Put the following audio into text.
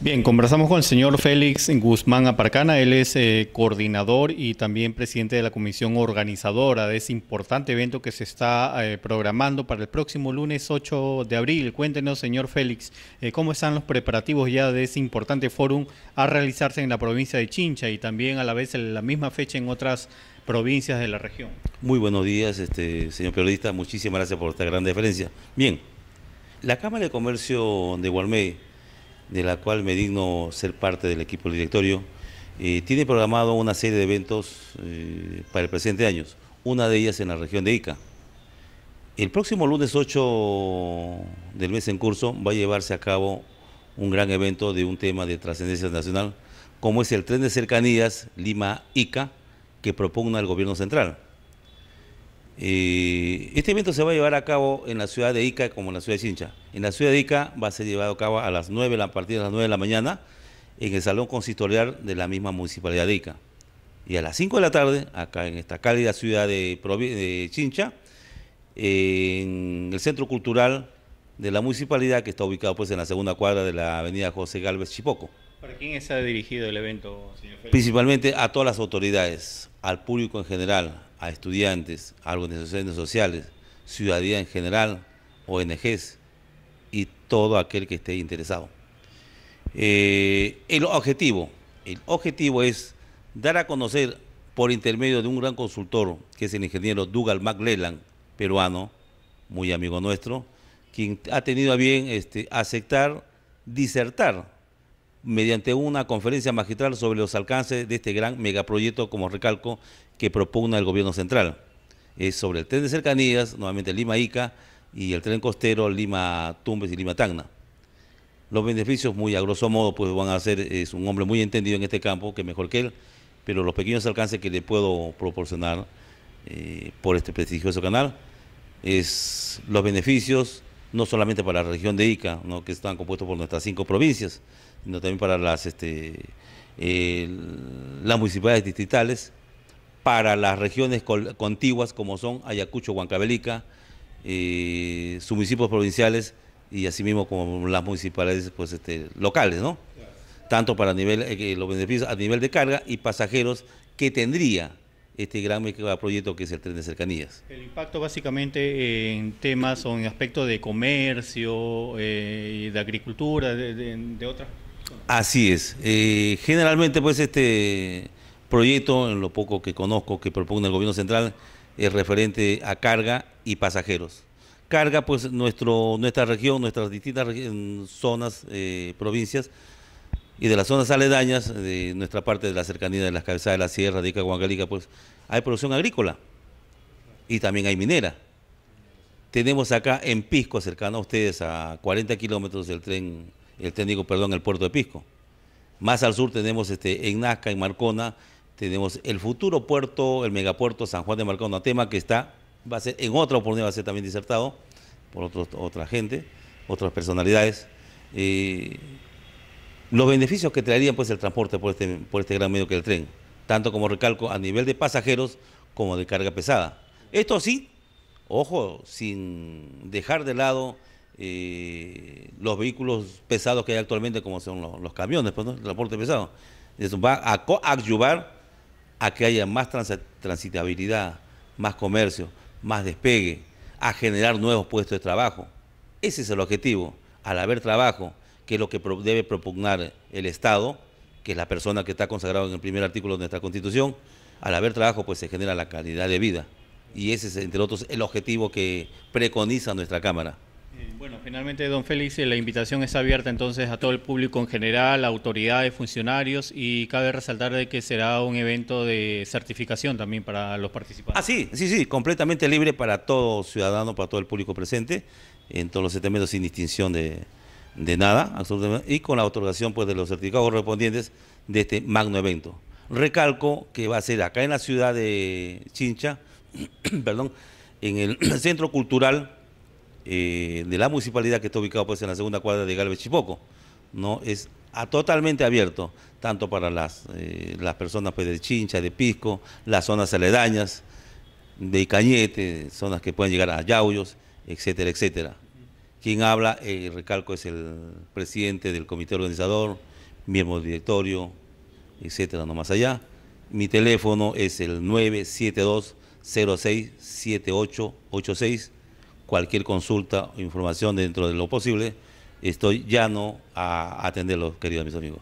Bien, conversamos con el señor Félix Guzmán Aparcana. Él es eh, coordinador y también presidente de la comisión organizadora de ese importante evento que se está eh, programando para el próximo lunes 8 de abril. Cuéntenos, señor Félix, eh, cómo están los preparativos ya de ese importante fórum a realizarse en la provincia de Chincha y también a la vez en la misma fecha en otras provincias de la región. Muy buenos días, este, señor periodista. Muchísimas gracias por esta gran deferencia. Bien, la Cámara de Comercio de Gualmey de la cual me digno ser parte del equipo directorio, eh, tiene programado una serie de eventos eh, para el presente año, una de ellas en la región de Ica. El próximo lunes 8 del mes en curso va a llevarse a cabo un gran evento de un tema de trascendencia nacional, como es el tren de cercanías Lima-Ica, que propugna el gobierno central. Eh, este evento se va a llevar a cabo en la ciudad de Ica como en la ciudad de Chincha. En la ciudad de Ica va a ser llevado a cabo a las 9, a partir de las 9 de la mañana en el Salón Consistorial de la misma Municipalidad de Ica. Y a las 5 de la tarde, acá en esta cálida ciudad de, Chincha, en el Centro Cultural de la Municipalidad, que está ubicado pues en la segunda cuadra de la avenida José Galvez Chipoco. ¿Para quién está dirigido el evento, señor Principalmente a todas las autoridades, al público en general, a estudiantes, a organizaciones sociales, ciudadanía en general, ONGs y todo aquel que esté interesado. Eh, el objetivo, el objetivo es dar a conocer por intermedio de un gran consultor, que es el ingeniero Dugal McLellan, peruano, muy amigo nuestro, quien ha tenido a bien este, aceptar, disertar mediante una conferencia magistral sobre los alcances de este gran megaproyecto, como recalco, que propugna el gobierno central. Es sobre el tren de cercanías, nuevamente Lima-Ica, y el tren costero Lima-Tumbes y Lima-Tacna. Los beneficios, muy a grosso modo, pues van a ser, es un hombre muy entendido en este campo, que mejor que él, pero los pequeños alcances que le puedo proporcionar eh, por este prestigioso canal es los beneficios, no solamente para la región de Ica, ¿no? que están compuestos por nuestras cinco provincias, sino también para las, este, las municipalidades distritales, para las regiones contiguas como son Ayacucho, Huancabelica, eh, sus municipios provinciales y asimismo como las municipalidades pues, este, locales, ¿no? Tanto para nivel, eh, los beneficios a nivel de carga y pasajeros que tendría este gran proyecto que es el tren de cercanías. El impacto básicamente eh, en temas o en aspectos de comercio, eh, de agricultura, de, otras. Así es. Eh, generalmente, pues este proyecto, en lo poco que conozco que propone el gobierno central, es referente a carga y pasajeros. Carga, pues nuestro, nuestra región, nuestras distintas zonas, provincias, y de las zonas aledañas, de nuestra parte de la cercanía de las cabezas de la sierra, de Icahuangalica, pues hay producción agrícola y también hay minera. Tenemos acá en Pisco, cercano a ustedes, a 40 kilómetros del tren, el técnico, perdón, el puerto de Pisco. Más al sur tenemos este, en Nazca, en Marcona, tenemos el futuro puerto, el megapuerto San Juan de Marcona, tema que está, va a ser, en otra oportunidad va a ser también disertado por otra gente, otras personalidades. Eh, los beneficios que traerían pues el transporte por este, por este gran medio que el tren, tanto como recalco a nivel de pasajeros como de carga pesada. Esto sí, ojo, sin dejar de lado eh, los vehículos pesados que hay actualmente como son los, camiones, pues, el transporte pesado. Eso va a coadyuvar a que haya más transitabilidad, más comercio, más despegue, a generar nuevos puestos de trabajo. Ese es el objetivo. Al haber trabajo, que es lo que debe propugnar el Estado, que es la persona que está consagrada en el primer artículo de nuestra Constitución, al haber trabajo pues se genera la calidad de vida. Y ese es, entre otros, el objetivo que preconiza nuestra Cámara. Eh, bueno, finalmente, don Félix, eh, la invitación está abierta entonces a todo el público en general, autoridades, funcionarios, y cabe resaltar de que será un evento de certificación también para los participantes. Ah, sí, sí, sí, completamente libre para todo ciudadano, para todo el público presente, en todos los sin distinción de, de nada, absolutamente, y con la otorgación pues, de los certificados correspondientes de este magno evento. Recalco que va a ser acá en la ciudad de Chincha, perdón, en el Centro Cultural eh, de la municipalidad que está ubicado pues, en la segunda cuadra de Galvez Chipoco. ¿no? Es totalmente abierto, tanto para las, eh, las personas pues, de Chincha, de Pisco, las zonas aledañas, de Icañete, zonas que pueden llegar a Yauyos, etcétera, etcétera. Quien habla, eh, recalco, es el presidente del comité organizador, miembro del directorio, etcétera, no más allá. Mi teléfono es el 972 Cualquier consulta o información dentro de lo posible, estoy llano a atenderlo, queridos mis amigos.